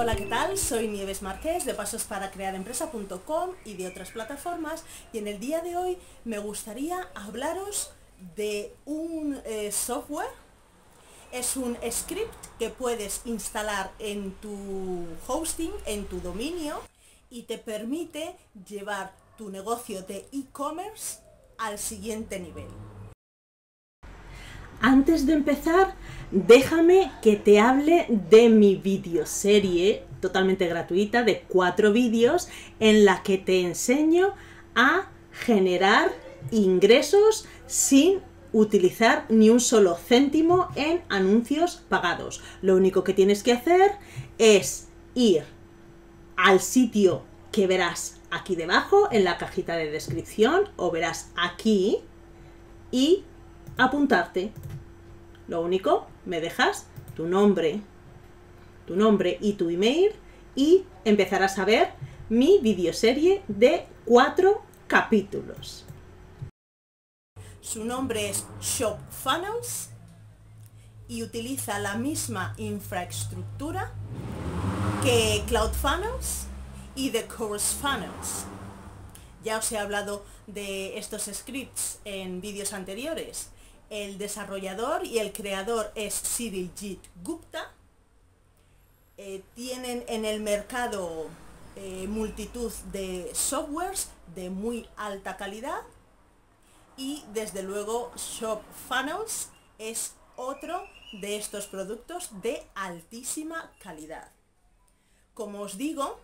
Hola, ¿qué tal? Soy Nieves Marqués de Pasos para Crear Empresa.com y de otras plataformas y en el día de hoy me gustaría hablaros de un eh, software. Es un script que puedes instalar en tu hosting, en tu dominio y te permite llevar tu negocio de e-commerce al siguiente nivel. Antes de empezar, déjame que te hable de mi videoserie totalmente gratuita de cuatro vídeos en la que te enseño a generar ingresos sin utilizar ni un solo céntimo en anuncios pagados. Lo único que tienes que hacer es ir al sitio que verás aquí debajo en la cajita de descripción o verás aquí y apuntarte. Lo único, me dejas tu nombre, tu nombre y tu email y empezarás a ver mi videoserie de cuatro capítulos. Su nombre es Shop y utiliza la misma infraestructura que Cloud y The Course Funnels. Ya os he hablado de estos scripts en vídeos anteriores el desarrollador y el creador es Sidiljit Gupta. Eh, tienen en el mercado eh, multitud de softwares de muy alta calidad. Y desde luego ShopFunnels es otro de estos productos de altísima calidad. Como os digo,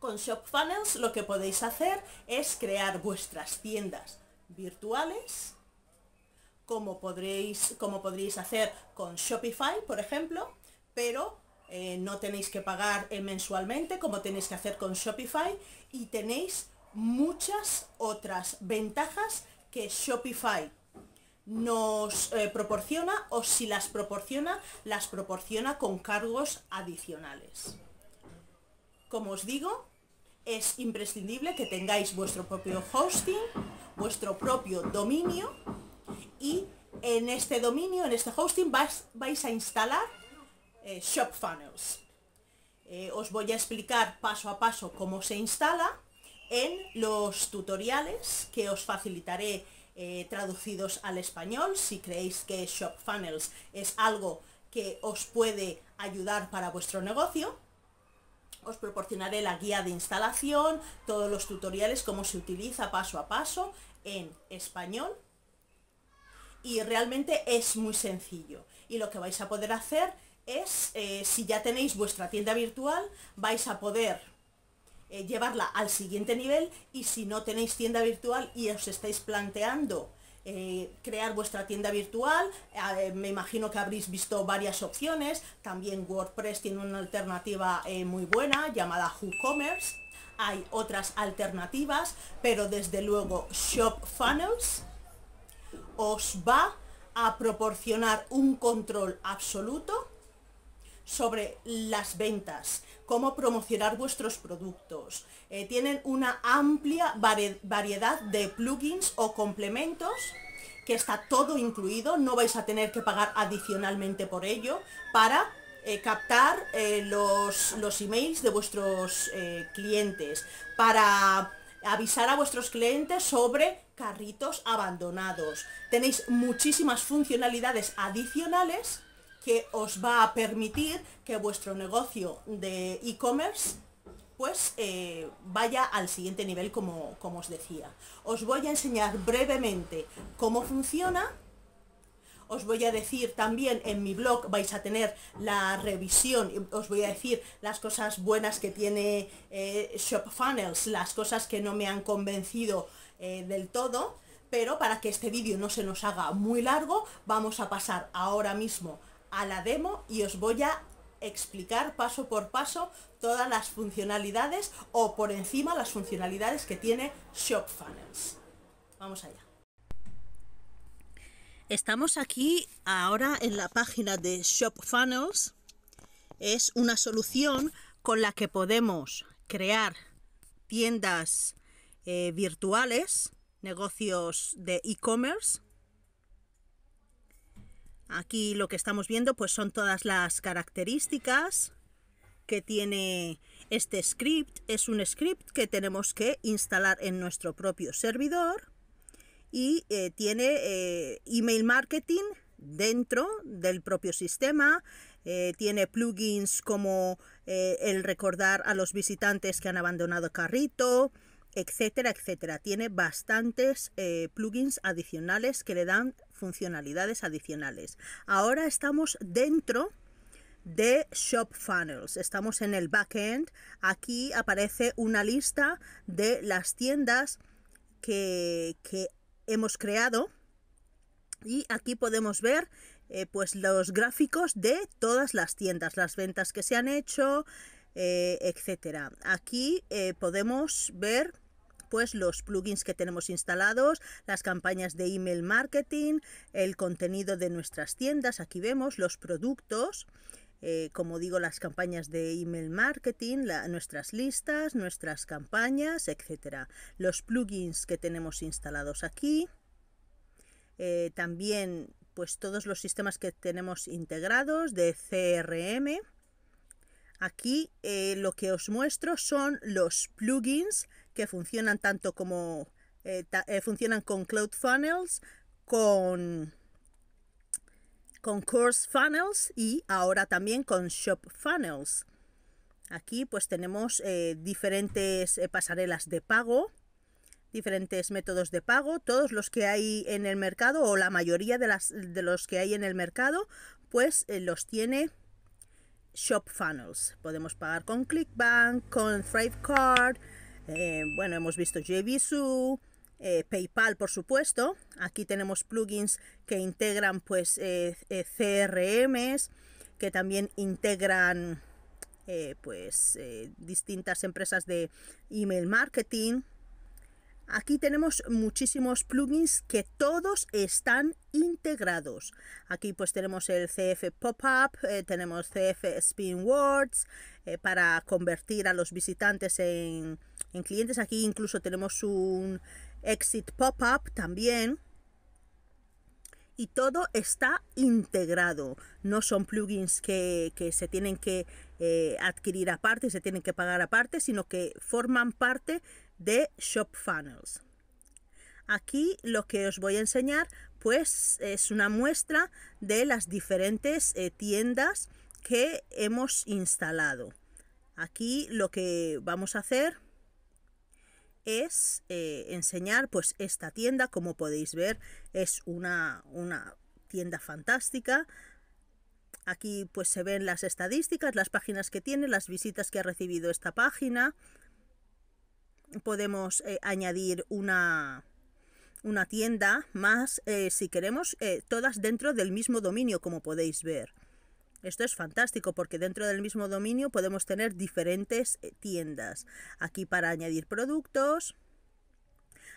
con ShopFunnels lo que podéis hacer es crear vuestras tiendas virtuales como podréis, como podréis hacer con Shopify, por ejemplo, pero eh, no tenéis que pagar eh, mensualmente como tenéis que hacer con Shopify y tenéis muchas otras ventajas que Shopify nos eh, proporciona o si las proporciona, las proporciona con cargos adicionales. Como os digo, es imprescindible que tengáis vuestro propio hosting, vuestro propio dominio en este dominio, en este hosting, vais, a instalar eh, ShopFunnels. Eh, os voy a explicar paso a paso cómo se instala en los tutoriales que os facilitaré eh, traducidos al español. Si creéis que ShopFunnels es algo que os puede ayudar para vuestro negocio, os proporcionaré la guía de instalación, todos los tutoriales, cómo se utiliza paso a paso en español y realmente es muy sencillo. Y lo que vais a poder hacer es, eh, si ya tenéis vuestra tienda virtual, vais a poder eh, llevarla al siguiente nivel y si no tenéis tienda virtual y os estáis planteando eh, crear vuestra tienda virtual, me imagino que habréis visto varias opciones, también WordPress tiene una alternativa muy buena llamada WhoCommerce, hay otras alternativas, pero desde luego ShopFunnels, os va a proporcionar un control absoluto sobre las ventas, cómo promocionar vuestros productos. Eh, tienen una amplia variedad de plugins o complementos que está todo incluido, no vais a tener que pagar adicionalmente por ello para eh, captar eh, los, los, emails de vuestros clientes, para avisar a vuestros clientes sobre carritos abandonados. Tenéis muchísimas funcionalidades adicionales que os va a permitir que vuestro negocio de e-commerce pues eh, vaya al siguiente nivel como, como os decía. Os voy a enseñar brevemente cómo funciona os voy a decir también en mi blog, vais a tener la revisión, os voy a decir las cosas buenas que tiene eh, ShopFunnels, las cosas que no me han convencido eh, del todo, pero para que este vídeo no se nos haga muy largo, vamos a pasar ahora mismo a la demo y os voy a explicar paso por paso todas las funcionalidades o por encima las funcionalidades que tiene ShopFunnels. Vamos allá. Estamos aquí ahora en la página de ShopFunnels. Es una solución con la que podemos crear tiendas eh, virtuales, negocios de e-commerce. Aquí lo que estamos viendo pues son todas las características que tiene este script. Es un script que tenemos que instalar en nuestro propio servidor y eh, tiene eh, email marketing dentro del propio sistema, eh, tiene plugins como el recordar a los visitantes que han abandonado carrito, etcétera, etcétera. Tiene bastantes plugins adicionales que le dan funcionalidades adicionales. Ahora estamos dentro de Shop Funnels. Estamos en el backend. Aquí aparece una lista de las tiendas que, que hemos creado y aquí podemos ver eh, pues los gráficos de todas las tiendas, las ventas que se han hecho, eh, etcétera. Aquí eh, podemos ver pues los plugins que tenemos instalados, las campañas de email marketing, el contenido de nuestras tiendas, aquí vemos los productos eh, como digo, las campañas de email marketing, nuestras listas, nuestras campañas, etcétera. Los plugins que tenemos instalados aquí. Eh, también pues todos los sistemas que tenemos integrados de CRM. Aquí eh, lo que os muestro son los plugins que funcionan tanto como funcionan con Cloud Funnels, con con Course Funnels y ahora también con Shop Funnels. Aquí pues tenemos eh, diferentes eh, pasarelas de pago, diferentes métodos de pago, todos los que hay en el mercado o la mayoría de, los que hay en el mercado pues eh, los tiene Shop Funnels. Podemos pagar con ClickBank, con ThriveCard, bueno hemos visto JVZoo, eh, PayPal, por supuesto. Aquí tenemos plugins que integran pues eh, eh, CRMs, que también integran pues distintas empresas de email marketing. Aquí tenemos muchísimos plugins que todos están integrados. Aquí pues tenemos el CF Pop-up, tenemos CF Spin Words para convertir a los visitantes en, clientes. Aquí incluso tenemos un Exit Pop-up también. Y todo está integrado. No son plugins que, se tienen que eh, adquirir aparte, se tienen que pagar aparte, sino que forman parte de ShopFunnels. Aquí lo que os voy a enseñar pues es una muestra de las diferentes eh, tiendas que hemos instalado. Aquí lo que vamos a hacer es eh, enseñar pues esta tienda, como podéis ver, es una, una tienda fantástica. Aquí pues se ven las estadísticas, las páginas que tiene, las visitas que ha recibido esta página. Podemos eh, añadir una, una tienda más eh, si queremos, todas dentro del mismo dominio, como podéis ver. Esto es fantástico porque dentro del mismo dominio podemos tener diferentes eh, tiendas. Aquí para añadir productos,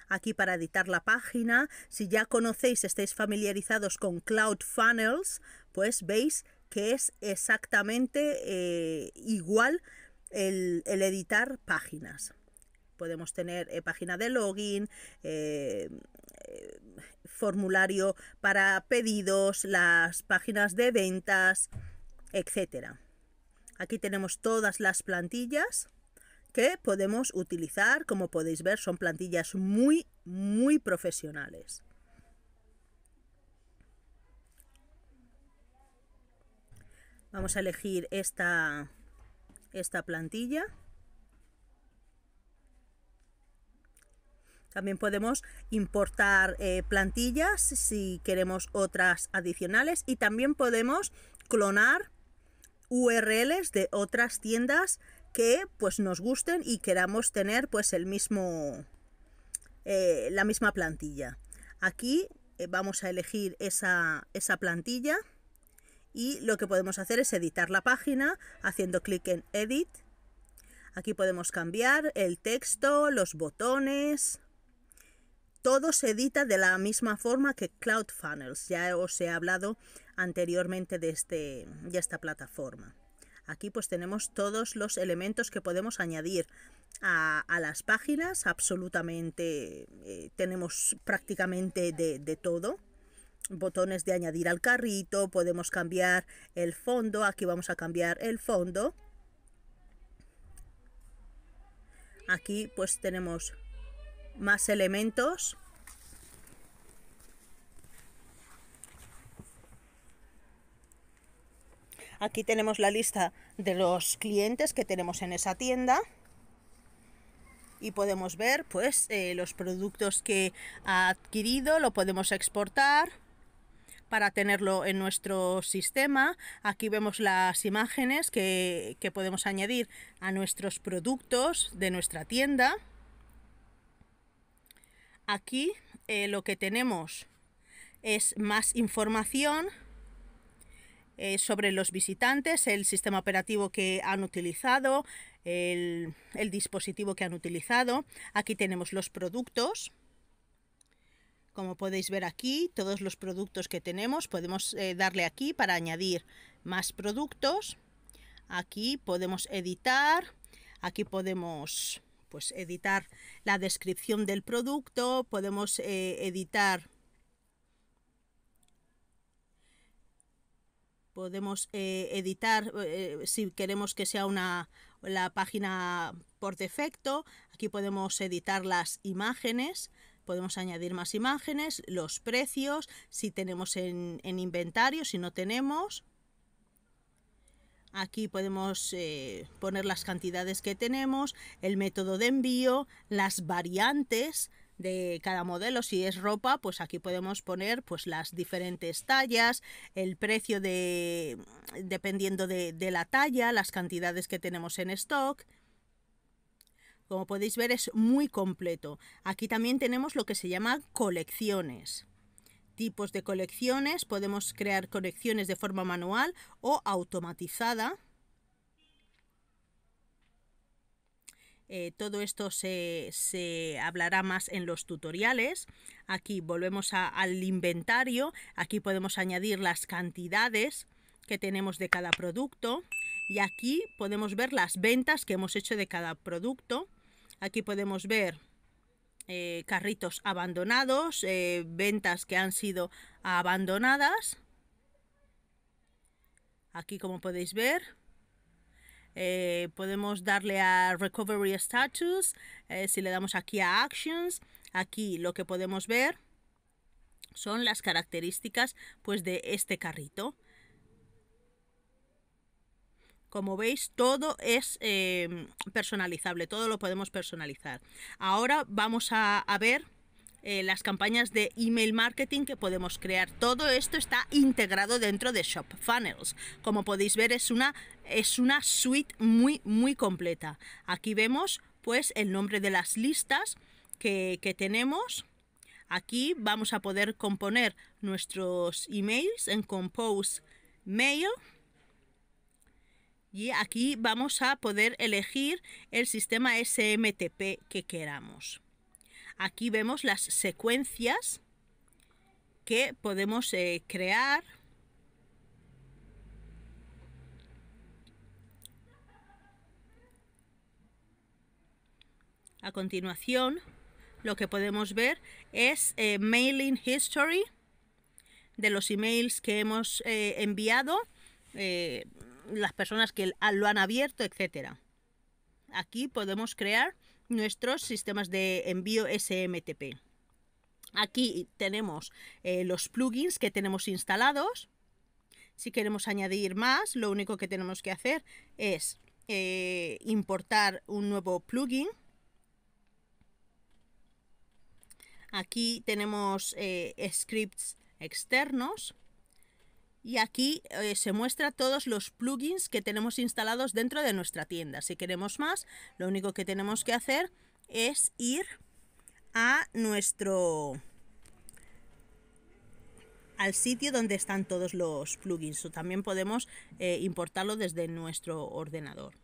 aquí para editar la página. Si ya conocéis, estáis familiarizados con Cloud Funnels, pues veis que es exactamente eh, igual el, editar páginas. Podemos tener eh, página de login, formulario para pedidos, las páginas de ventas etcétera. Aquí tenemos todas las plantillas que podemos utilizar. Como podéis ver, son plantillas muy, muy profesionales. Vamos a elegir esta, esta plantilla. También podemos importar eh, plantillas si queremos otras adicionales y también podemos clonar URLs de otras tiendas que pues nos gusten y queramos tener pues el mismo eh, la misma plantilla aquí eh, vamos a elegir esa, esa plantilla y lo que podemos hacer es editar la página haciendo clic en edit aquí podemos cambiar el texto los botones todo se edita de la misma forma que cloud funnels Ya os he hablado anteriormente de, este, esta plataforma. Aquí pues tenemos todos los elementos que podemos añadir a, las páginas, absolutamente eh, tenemos prácticamente de, de, todo. Botones de añadir al carrito, podemos cambiar el fondo, aquí vamos a cambiar el fondo. Aquí pues tenemos más elementos Aquí tenemos la lista de los clientes que tenemos en esa tienda y podemos ver pues eh, los productos que ha adquirido, lo podemos exportar para tenerlo en nuestro sistema. Aquí vemos las imágenes que, podemos añadir a nuestros productos de nuestra tienda. Aquí eh, lo que tenemos es más información eh, sobre los visitantes, el sistema operativo que han utilizado, el, dispositivo que han utilizado. Aquí tenemos los productos. Como podéis ver aquí, todos los productos que tenemos, podemos eh, darle aquí para añadir más productos. Aquí podemos editar, aquí podemos pues editar la descripción del producto, podemos eh, editar podemos eh, editar eh, si queremos que sea una la página por defecto aquí podemos editar las imágenes podemos añadir más imágenes los precios si tenemos en, inventario si no tenemos Aquí podemos eh, poner las cantidades que tenemos, el método de envío, las variantes, de cada modelo. Si es ropa, pues aquí podemos poner pues las diferentes tallas, el precio de dependiendo de, de la talla, las cantidades que tenemos en stock. Como podéis ver es muy completo. Aquí también tenemos lo que se llama colecciones. Tipos de colecciones, podemos crear colecciones de forma manual o automatizada. Eh, todo esto se, se, hablará más en los tutoriales. Aquí volvemos al inventario. Aquí podemos añadir las cantidades que tenemos de cada producto. Y aquí podemos ver las ventas que hemos hecho de cada producto. Aquí podemos ver eh, carritos abandonados, eh, ventas que han sido abandonadas. Aquí como podéis ver, eh, podemos darle a Recovery Status. Eh, si le damos aquí a Actions, aquí lo que podemos ver son las características pues, de este carrito. Como veis, todo es eh, personalizable, todo lo podemos personalizar. Ahora vamos a ver eh, las campañas de email marketing que podemos crear. Todo esto está integrado dentro de Shop Funnels. Como podéis ver, es una, es una suite muy, muy completa. Aquí vemos pues el nombre de las listas que, que tenemos. Aquí vamos a poder componer nuestros emails en Compose Mail. Y aquí vamos a poder elegir el sistema SMTP que queramos. Aquí vemos las secuencias que podemos eh, crear A continuación, lo que podemos ver es eh, mailing history de los emails que hemos eh, enviado, las personas que lo han abierto, etc. Aquí podemos crear nuestros sistemas de envío SMTP. Aquí tenemos eh, los plugins que tenemos instalados. Si queremos añadir más, lo único que tenemos que hacer es eh, importar un nuevo plugin. Aquí tenemos eh, scripts externos. Y aquí eh, se muestra todos los plugins que tenemos instalados dentro de nuestra tienda. Si queremos más, lo único que tenemos que hacer es ir a nuestro al sitio donde están todos los plugins o también podemos eh, importarlo desde nuestro ordenador.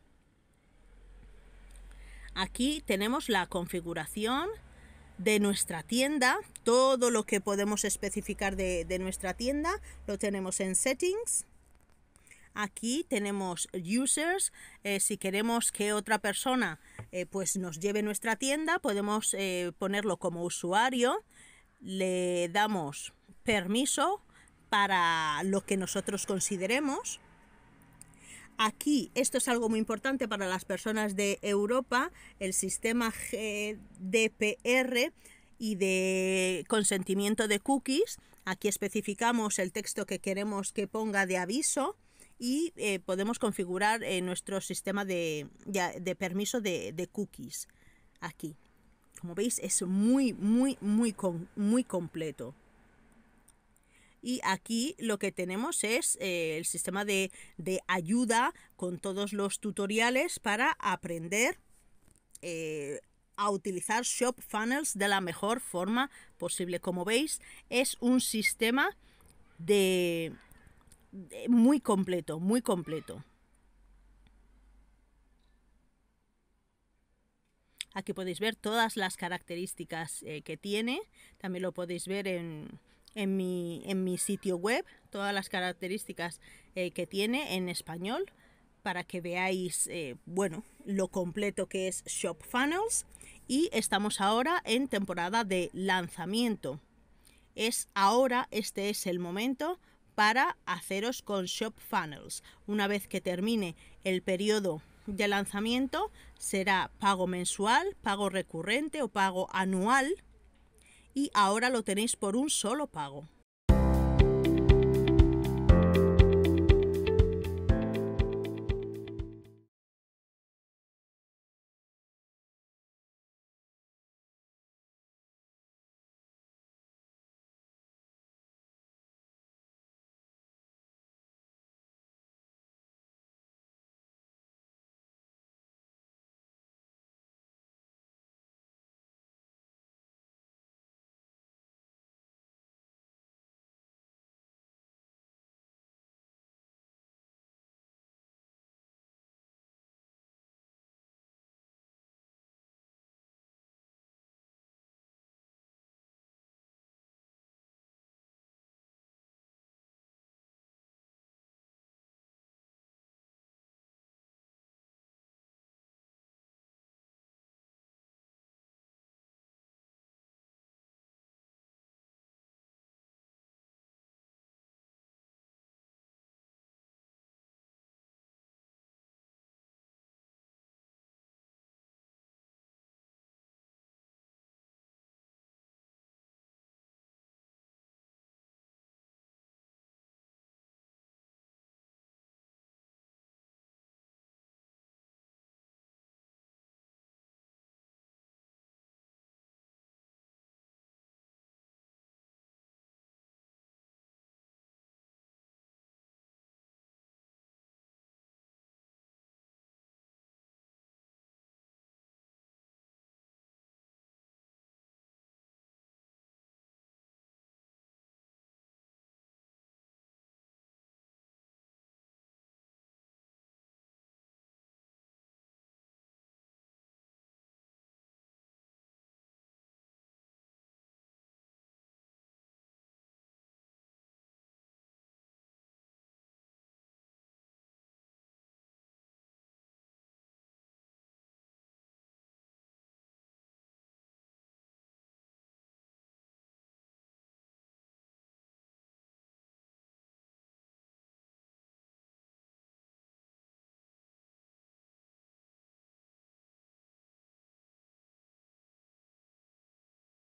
Aquí tenemos la configuración de nuestra tienda. Todo lo que podemos especificar de, nuestra tienda lo tenemos en settings. Aquí tenemos users. Eh, si queremos que otra persona eh, pues nos lleve nuestra tienda, podemos eh, ponerlo como usuario. Le damos permiso para lo que nosotros consideremos. Aquí, esto es algo muy importante para las personas de Europa, el sistema GDPR y de consentimiento de cookies. Aquí especificamos el texto que queremos que ponga de aviso y eh, podemos configurar eh, nuestro sistema de, permiso de, cookies aquí. Como veis es muy, muy, muy, muy completo y aquí lo que tenemos es eh, el sistema de, ayuda con todos los tutoriales para aprender eh, a utilizar Shop Funnels de la mejor forma posible. Como veis, es un sistema de, muy completo, muy completo. Aquí podéis ver todas las características eh, que tiene. También lo podéis ver en, en mi, sitio web todas las características eh, que tiene en español para que veáis eh, bueno lo completo que es Shop Funnels y estamos ahora en temporada de lanzamiento es ahora este es el momento para haceros con Shop Funnels una vez que termine el periodo de lanzamiento será pago mensual pago recurrente o pago anual y ahora lo tenéis por un solo pago.